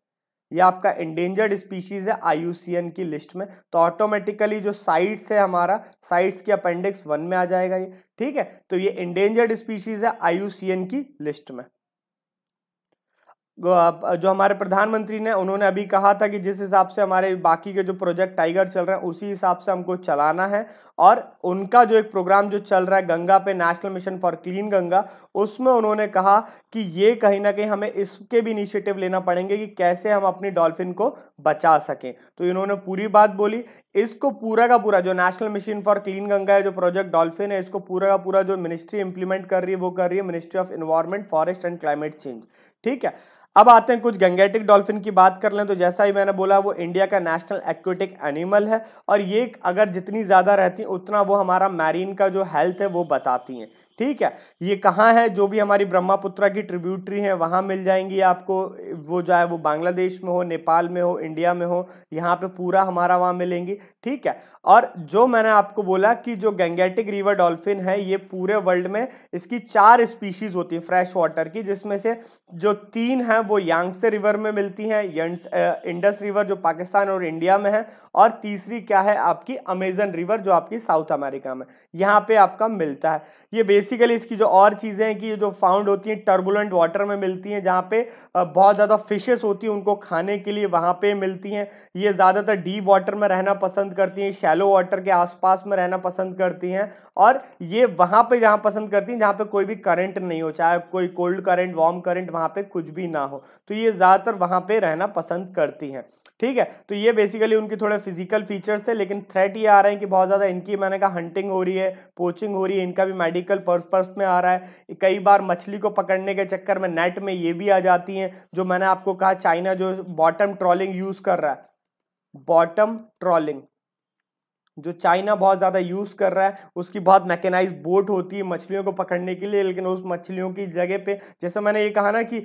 ये आपका इंडेंजर्ड स्पीशीज़ है आई की लिस्ट में तो ऑटोमेटिकली जो साइट्स है हमारा साइट्स के अपेंडिक्स वन में आ जाएगा ये ठीक है तो ये इंडेंजर्ड स्पीशीज़ है आई की लिस्ट में जो हमारे प्रधानमंत्री ने उन्होंने अभी कहा था कि जिस हिसाब से हमारे बाकी के जो प्रोजेक्ट टाइगर चल रहे हैं उसी हिसाब से हमको चलाना है और उनका जो एक प्रोग्राम जो चल रहा है गंगा पे national mission for clean Ganga उसमें उन्होंने कहा कि ये कहीं ना कहीं हमें इसके भी इनिशिएटिव लेना पड़ेंगे कि कैसे हम अपनी डॉल्फिन को बचा सकें तो इन्होंने पूरी बात बोली इसको पूरा का पूरा जो national mission for clean Ganga है जो प्रोजेक्ट डॉल्फिन है इसको पूरा का पूरा जो मिनिस्ट्री इंप्लीमेंट कर रही है वो कर रही है ministry of environment forest and climate change ठीक है अब आते हैं कुछ गंगेटिक डॉल्फिन की बात कर लें तो जैसा ही मैंने बोला वो इंडिया का नेशनल एक्वेटिक एनिमल है और ये अगर जितनी ज़्यादा रहती हैं उतना वो हमारा मैरीन का जो हेल्थ है वो बताती हैं ठीक है ये कहाँ है जो भी हमारी ब्रह्मपुत्रा की ट्रिब्यूटरी है वहाँ मिल जाएंगी आपको वो चाहे वो बांग्लादेश में हो नेपाल में हो इंडिया में हो यहाँ पे पूरा हमारा वहाँ मिलेंगी ठीक है और जो मैंने आपको बोला कि जो गंगेटिक रिवर डॉल्फिन है ये पूरे वर्ल्ड में इसकी चार स्पीशीज़ होती है फ्रेश वाटर की जिसमें से जो तीन है वो यांगसे रिवर में मिलती हैं इंडस रिवर जो पाकिस्तान और इंडिया में है और तीसरी क्या है आपकी अमेजन रिवर जो आपकी साउथ अमेरिका में यहाँ पे आपका मिलता है ये बेसिकली इसकी जो और चीज़ें हैं कि ये जो फाउंड होती हैं टर्बुलेंट वाटर में मिलती हैं जहाँ पे बहुत ज़्यादा फिशेस होती हैं उनको खाने के लिए वहाँ पे मिलती हैं ये ज़्यादातर डीप वाटर में रहना पसंद करती हैं शैलो वाटर के आसपास में रहना पसंद करती हैं और ये वहाँ पर जहाँ पसंद करती हैं जहाँ पर कोई भी करंट नहीं हो चाहे कोई कोल्ड करंट वार्म करंट वहाँ पर कुछ भी ना हो तो ये ज़्यादातर वहाँ पे रहना पसंद करती हैं ठीक है तो ये बेसिकली उनके थोड़े फिजिकल फीचर्स थे लेकिन थ्रेट ये आ रहे हैं कि बहुत ज़्यादा इनकी मैंने कहा हंटिंग हो रही है पोचिंग हो रही है इनका भी मेडिकल पर्पस में आ रहा है कई बार मछली को पकड़ने के चक्कर में नेट में ये भी आ जाती हैं जो मैंने आपको कहा चाइना जो बॉटम ट्रॉलिंग यूज़ कर रहा है बॉटम ट्रॉलिंग जो चाइना बहुत ज़्यादा यूज़ कर रहा है उसकी बहुत मैकेनाइज बोट होती है मछलियों को पकड़ने के लिए लेकिन उस मछलियों की जगह पे जैसे मैंने ये कहा ना कि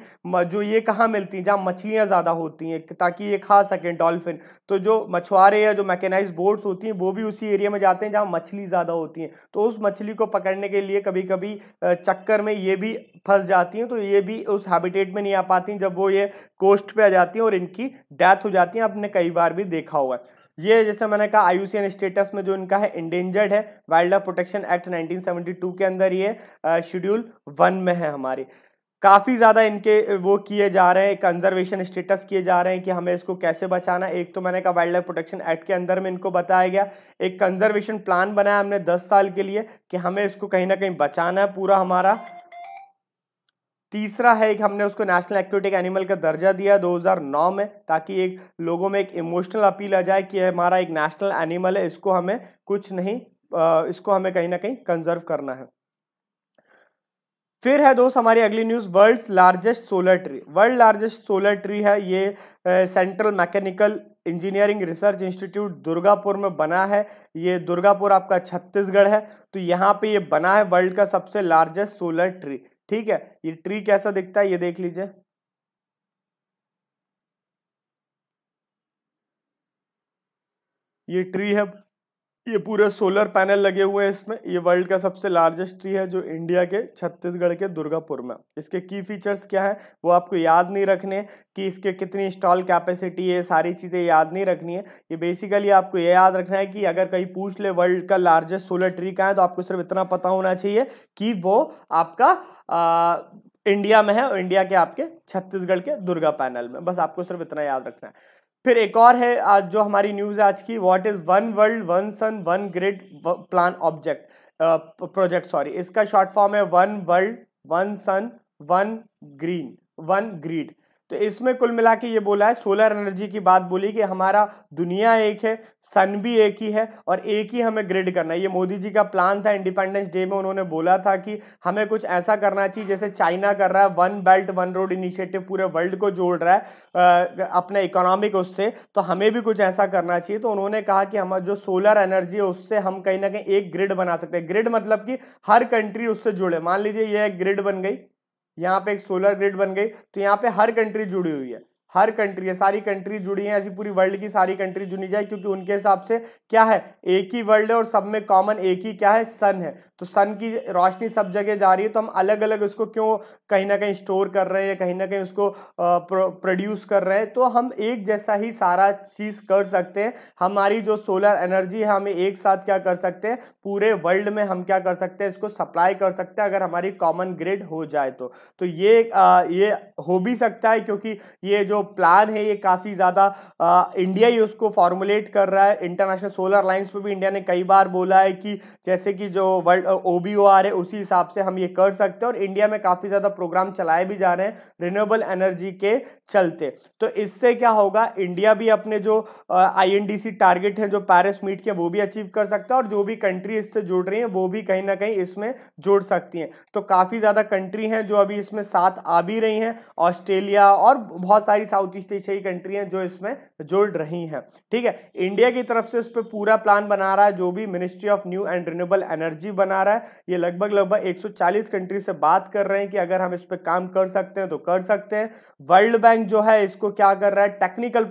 जो ये कहाँ मिलती हैं जहाँ मछलियाँ ज़्यादा होती हैं ताकि ये खा सकें डॉल्फिन तो जो मछुआरे या जो मैकेनाइज बोट्स होती हैं वो भी उसी एरिया में जाते हैं जहाँ मछली ज़्यादा होती हैं तो उस मछली को पकड़ने के लिए कभी कभी चक्कर में ये भी फंस जाती हैं तो ये भी उस हैबिटेट में नहीं आ पाती जब वो ये कोस्ट पर आ जाती हैं और इनकी डेथ हो जाती है आपने कई बार भी देखा होगा ये जैसे मैंने कहा आयुषियन स्टेटस में जो इनका है इंडेंजर्ड है वाइल्ड लाइफ प्रोटेक्शन एक्ट 1972 के अंदर ये शेड्यूल वन में है हमारे काफ़ी ज़्यादा इनके वो किए जा रहे हैं कंजर्वेशन स्टेटस किए जा रहे हैं कि हमें इसको कैसे बचाना एक तो मैंने कहा वाइल्ड लाइफ प्रोटेक्शन एक्ट के अंदर में इनको बताया गया एक कंजर्वेशन प्लान बनाया हमने दस साल के लिए कि हमें इसको कहीं ना कहीं बचाना है पूरा हमारा तीसरा है एक हमने उसको नेशनल एक्वेटिक एनिमल का दर्जा दिया 2009 में ताकि एक लोगों में एक इमोशनल अपील आ जाए कि हमारा एक नेशनल एनिमल है इसको हमें कुछ नहीं इसको हमें कहीं ना कहीं कंजर्व करना है फिर है दोस्त हमारी अगली news world largest solar tree world largest solar tree है ये central mechanical engineering research institute Durgapur में बना है ये दुर्गापुर आपका छत्तीसगढ़ है तो यहाँ पे ये बना है वर्ल्ड का सबसे लार्जेस्ट सोलर ट्री ठीक है ये ट्री कैसा दिखता है ये देख लीजिए ये ट्री है ये पूरे सोलर पैनल लगे हुए हैं इसमें ये वर्ल्ड का सबसे लार्जेस्ट ट्री है जो इंडिया के छत्तीसगढ़ के दुर्गापुर में इसके की फीचर्स क्या है वो आपको याद नहीं रखने कि इसके कितनी इंस्टॉल कैपेसिटी है सारी चीज़ें याद नहीं रखनी है ये बेसिकली आपको ये याद रखना है कि अगर कहीं पूछ ले वर्ल्ड का लार्जेस्ट सोलर ट्री का है तो आपको सिर्फ इतना पता होना चाहिए कि वो आपका आ, इंडिया में है और इंडिया के आपके छत्तीसगढ़ के दुर्गा पैनल में बस आपको सिर्फ इतना याद रखना है फिर एक और है आज जो हमारी न्यूज़ आज की what is one world one sun one grid plan object project sorry इसका शॉर्ट फॉर्म है one world one sun one green one grid तो इसमें कुल मिला के ये बोला है सोलर एनर्जी की बात बोली कि हमारा दुनिया एक है सन भी एक ही है और एक ही हमें ग्रिड करना है ये मोदी जी का प्लान था इंडिपेंडेंस डे में उन्होंने बोला था कि हमें कुछ ऐसा करना चाहिए जैसे चाइना कर रहा है one belt one road initiative पूरे वर्ल्ड को जोड़ रहा है अपने इकोनॉमिक उससे तो हमें भी कुछ ऐसा करना चाहिए तो उन्होंने कहा कि हमारा जो सोलर एनर्जी है उससे हम कहीं ना कहीं एक ग्रिड बना सकते हैं ग्रिड मतलब कि हर कंट्री उससे जुड़े मान लीजिए यह ग्रिड बन गई यहाँ पे एक सोलर ग्रिड बन गई तो यहाँ पे हर कंट्री जुड़ी हुई है हर कंट्री है सारी कंट्री जुड़ी है ऐसी पूरी वर्ल्ड की सारी कंट्री जुड़ी जाए क्योंकि उनके हिसाब से क्या है एक ही वर्ल्ड है और सब में कॉमन एक ही क्या है सन है तो सन की रोशनी सब जगह जा रही है तो हम अलग अलग उसको क्यों कहीं ना कहीं स्टोर कर रहे हैं कहीं ना कहीं उसको प्रोड्यूस कर रहे हैं तो हम एक जैसा ही सारा चीज़ कर सकते हैं हमारी जो सोलर एनर्जी है हमें एक साथ क्या कर सकते हैं पूरे वर्ल्ड में हम क्या कर सकते हैं इसको सप्लाई कर सकते हैं अगर हमारी कॉमन ग्रेड हो जाए तो तो ये आ, ये हो भी सकता है क्योंकि ये जो प्लान है ये काफ़ी ज़्यादा इंडिया ही उसको फॉर्मुलेट कर रहा है इंटरनेशनल सोलर अलाइंस पर भी इंडिया ने कई बार बोला है कि जैसे कि जो वर्ल्ड ओ है उसी हिसाब से हम ये कर सकते हैं और इंडिया में काफ़ी ज़्यादा प्रोग्राम चलाए भी जा रहे हैं रिन्यूएबल एनर्जी के चलते तो इससे क्या होगा इंडिया भी अपने जो I N D C target है जो पैरिस मीट के वो भी अचीव कर सकता है और जो भी कंट्री इससे जुड़ रही हैं वो भी कहीं ना कहीं इसमें जुड़ सकती हैं तो काफ़ी ज़्यादा कंट्री हैं जो अभी इसमें साथ आ भी रही हैं ऑस्ट्रेलिया और बहुत सारी साउथ ईस्ट एशियाई कंट्री हैं जो इसमें जुड़ रही हैं ठीक है इंडिया की तरफ से उस पर पूरा प्लान बना रहा है जो भी ministry of new and renewable energy बना रहा है ये लगभग लगभग 140 कंट्री से बात कर रहे हैं कि अगर हम इस पर काम कर सकते हैं तो कर सकते हैं वर्ल्ड बैंक जो है इसको क्या कर रहा है टेक्निकल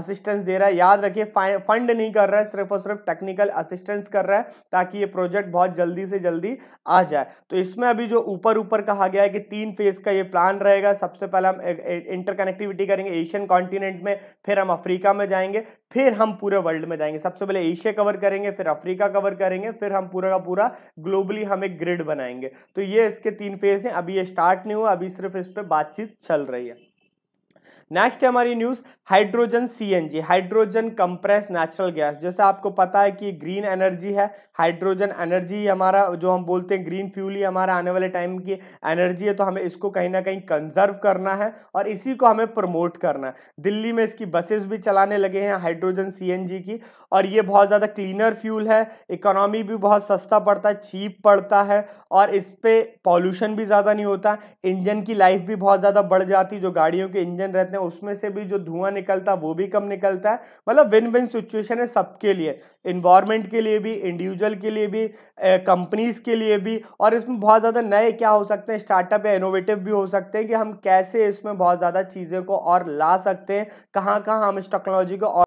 असिस्टेंस दे रहा है याद रखिए फंड नहीं कर रहा है सिर्फ और सिर्फ टेक्निकल असिस्टेंस कर रहा है ताकि ये प्रोजेक्ट बहुत जल्दी से जल्दी आ जाए तो इसमें अभी जो ऊपर ऊपर कहा गया है कि तीन फेज का ये प्लान रहेगा सबसे पहले हम इंटरकनेक्टिविटी स्टडी करेंगे एशियन कॉन्टिनेंट में फिर हम अफ्रीका में जाएंगे फिर हम पूरे वर्ल्ड में जाएंगे सबसे पहले एशिया कवर करेंगे फिर अफ्रीका कवर करेंगे फिर हम पूरा का पूरा ग्लोबली हम एक ग्रिड बनाएंगे तो ये इसके तीन फेज हैं अभी ये स्टार्ट नहीं हुआ अभी सिर्फ इस पर बातचीत चल रही है नेक्स्ट है हमारी news hydrogen CNG hydrogen compress natural gas जैसे आपको पता है कि ग्रीन एनर्जी है हाइड्रोजन एनर्जी हमारा जो हम बोलते हैं ग्रीन फ्यूल ही हमारा आने वाले टाइम की एनर्जी है तो हमें इसको कहीं ना कहीं कंजर्व करना है और इसी को हमें प्रमोट करना है दिल्ली में इसकी बसेस भी चलाने लगे हैं हाइड्रोजन सी की और ये बहुत ज़्यादा क्लीनर फ्यूल है इकोनॉमी भी बहुत सस्ता पड़ता है चीप पड़ता है और इस पर पॉल्यूशन भी ज़्यादा नहीं होता इंजन की लाइफ भी बहुत ज़्यादा बढ़ जाती जो गाड़ियों के इंजन रहते हैं हैं उसमें से भी जो धुआं निकलता है वो भी कम निकलता है मतलब विन विन सिचुएशन है सबके लिए इन्वायरमेंट के लिए भी इंडिविजुअल के लिए भी कंपनीज के लिए भी और इसमें बहुत ज़्यादा नए क्या हो सकते हैं स्टार्टअप या इनोवेटिव भी हो सकते हैं कि हम कैसे इसमें बहुत ज़्यादा चीज़ें को और ला सकते हैं कहाँ कहाँ हम इस टेक्नोलॉजी को और